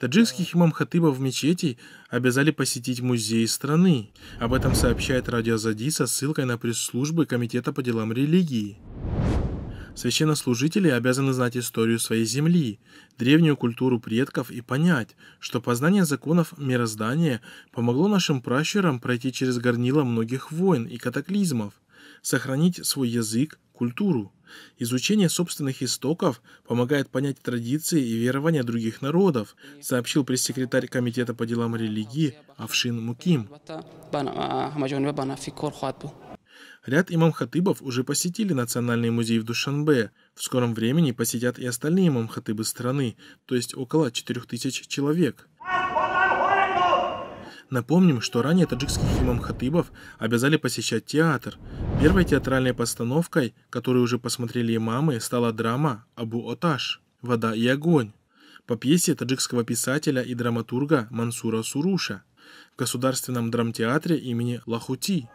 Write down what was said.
Таджикских имам-хатыбов мечети обязали посетить музей страны. Об этом сообщает Радио Зади со ссылкой на пресс-службы Комитета по делам религии. Священнослужители обязаны знать историю своей земли, древнюю культуру предков и понять, что познание законов мироздания помогло нашим пращурам пройти через горнило многих войн и катаклизмов, сохранить свой язык, культуру – Изучение собственных истоков помогает понять традиции и верования других народов, сообщил пресс-секретарь Комитета по делам религии Авшин Муким. Ряд имам-хатыбов уже посетили Национальный музей в Душанбе. В скором времени посетят и остальные имам-хатыбы страны, то есть около 4000 человек. Напомним, что ранее таджикских имам-хатыбов обязали посещать театр. Первой театральной постановкой, которую уже посмотрели и мамы, стала драма «Абу Оташ. Вода и огонь» по пьесе таджикского писателя и драматурга Мансура Суруша в Государственном драмтеатре имени Лахути.